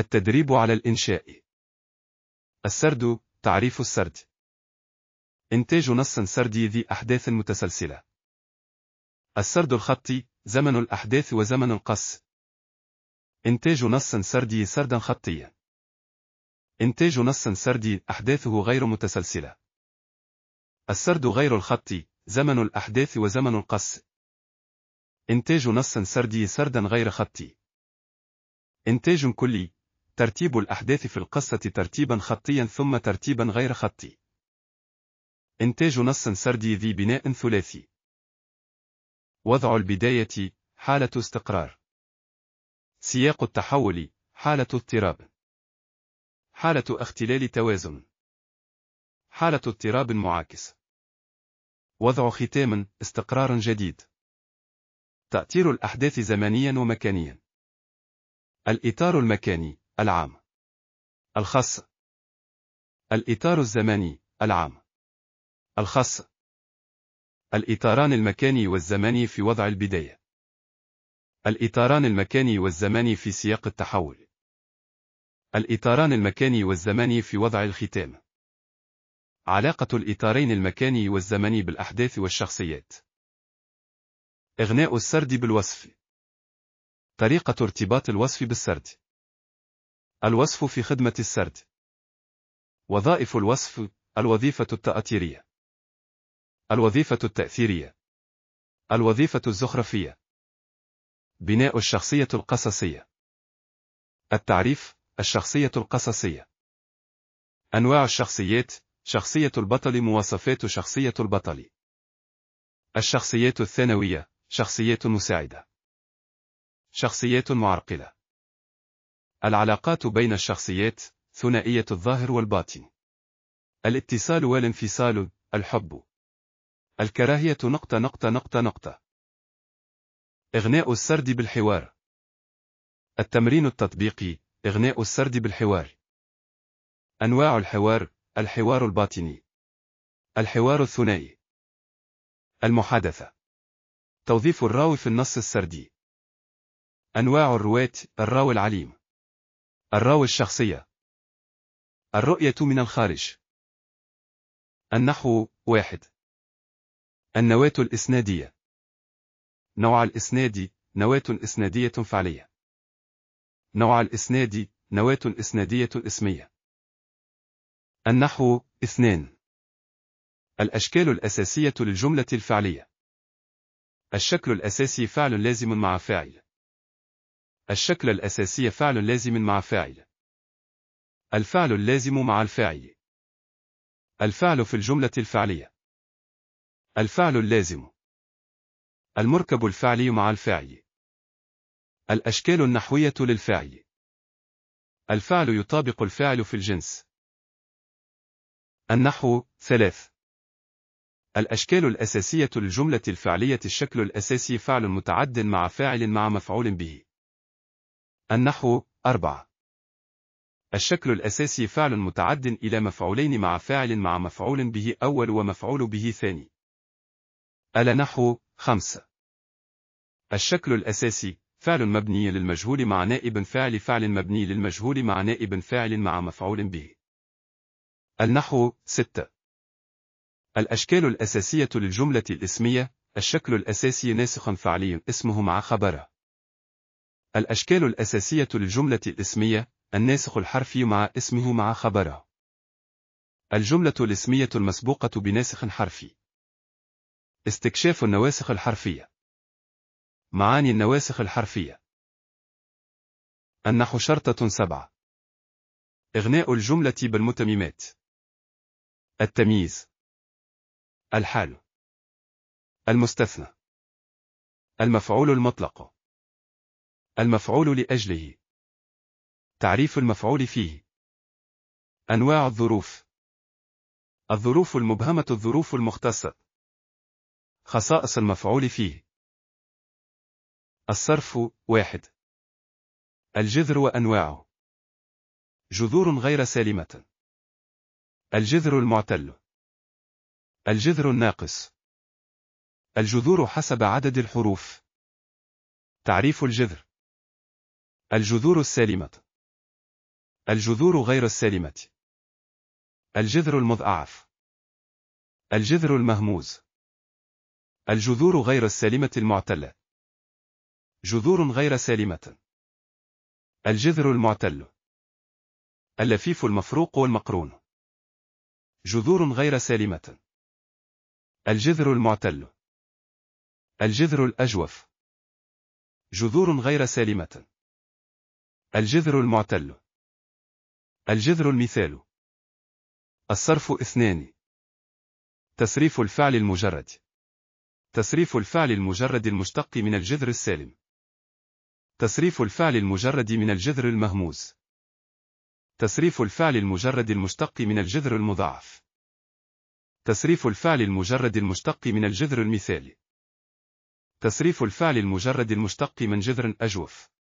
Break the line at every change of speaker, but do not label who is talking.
التدريب على الإنشاء السرد تعريف السرد إنتاج نص سردي ذي أحداث متسلسلة السرد الخطي زمن الأحداث وزمن القص إنتاج نص سردي سردا خطيا إنتاج نص سردي أحداثه غير متسلسلة السرد غير الخطي زمن الأحداث وزمن القص إنتاج نص سردي سردا غير خطي إنتاج كلي ترتيب الأحداث في القصة ترتيبا خطيا ثم ترتيبا غير خطي. إنتاج نص سردي ذي بناء ثلاثي. وضع البداية حالة استقرار. سياق التحول حالة اضطراب. حالة اختلال توازن. حالة اضطراب معاكس. وضع ختام استقرار جديد. تأطير الأحداث زمنيا ومكانيا. الإطار المكاني العام الخاص الإطار الزمني العام الخاص الإطاران المكاني والزمني في وضع البداية الإطاران المكاني والزمني في سياق التحول الإطاران المكاني والزمني في وضع الختام علاقة الإطارين المكاني والزمني بالأحداث والشخصيات إغناء السرد بالوصف طريقة ارتباط الوصف بالسرد الوصف في خدمة السرد وظائف الوصف الوظيفة التأثيرية الوظيفة التأثيرية الوظيفة الزخرفية بناء الشخصية القصصية التعريف الشخصية القصصية أنواع الشخصيات شخصية البطل مواصفات شخصية البطل الشخصيات الثانوية شخصيات مساعدة شخصيات معرقلة العلاقات بين الشخصيات ثنائية الظاهر والباطن الاتصال والانفصال الحب الكراهية نقطة نقطة نقطة نقطة إغناء السرد بالحوار التمرين التطبيقي إغناء السرد بالحوار أنواع الحوار الحوار الباطني الحوار الثنائي المحادثة توظيف الراوي في النص السردي أنواع الرواة الراوي العليم الراوي الشخصية الرؤية من الخارج النحو واحد النواة الإسنادية نوع الإسناد نواة إسنادية فعلية نوع الإسناد نواة إسنادية اسمية النحو اثنان الأشكال الأساسية للجملة الفعلية الشكل الأساسي فعل لازم مع فاعل الشكل الأساسي فعل لازم مع فاعل. الفعل اللازم مع الفاعل. الفعل في الجملة الفعلية. الفعل اللازم. المركب الفعلي مع الفاعل. الأشكال النحوية للفاعل. الفعل يطابق الفاعل في الجنس. النحو ثلاث. الأشكال الأساسية للجملة الفعلية الشكل الأساسي فعل متعد مع فاعل مع مفعول به. النحو أربعة الشكل الأساسي فعل متعد إلى مفعولين مع فاعل مع مفعول به أول ومفعول به ثاني. ألا نحو خمسة. الشكل الأساسي فعل مبني للمجهول مع نائب فاعل فعل مبني للمجهول مع نائب فاعل مع مفعول به. النحو ستة. الأشكال الأساسية للجملة الإسمية الشكل الأساسي ناسخ فعلي اسمه مع خبره. الأشكال الأساسية للجملة الاسمية الناسخ الحرفي مع اسمه مع خبره. الجملة الاسمية المسبوقة بناسخ حرفي. استكشاف النواسخ الحرفية. معاني النواسخ الحرفية. النحو شرطة سبعة. إغناء الجملة بالمتممات. التمييز. الحال. المستثنى. المفعول المطلق. المفعول لأجله تعريف المفعول فيه أنواع الظروف الظروف المبهمة الظروف المختصة خصائص المفعول فيه الصرف واحد الجذر وأنواعه جذور غير سالمة الجذر المعتل الجذر الناقص الجذور حسب عدد الحروف تعريف الجذر الجذور السالمة الجذور غير السالمة الجذر المضعف الجذر المهموز الجذور غير السالمة المعتلة جذور غير سالمة الجذر المعتل اللفيف المفروق والمقرون جذور غير سالمة الجذر المعتل الجذر الأجوف جذور غير سالمة الجذر المعتل الجذر المثال الصرف اثنان تصريف الفعل المجرد تصريف الفعل المجرد المشتق من الجذر السالم تصريف الفعل المجرد من الجذر المهموز تصريف الفعل المجرد المشتق من الجذر المضاعف تصريف الفعل المجرد المشتق من الجذر المثالي تصريف الفعل المجرد المشتق من جذر أجوف